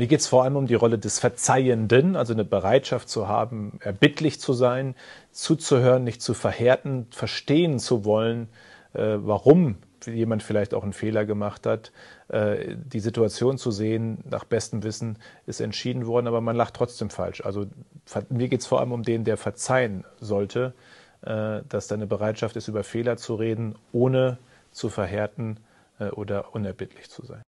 Mir geht es vor allem um die Rolle des Verzeihenden, also eine Bereitschaft zu haben, erbittlich zu sein, zuzuhören, nicht zu verhärten, verstehen zu wollen, äh, warum jemand vielleicht auch einen Fehler gemacht hat. Äh, die Situation zu sehen, nach bestem Wissen ist entschieden worden, aber man lacht trotzdem falsch. Also mir geht es vor allem um den, der verzeihen sollte, äh, dass da eine Bereitschaft ist, über Fehler zu reden, ohne zu verhärten äh, oder unerbittlich zu sein.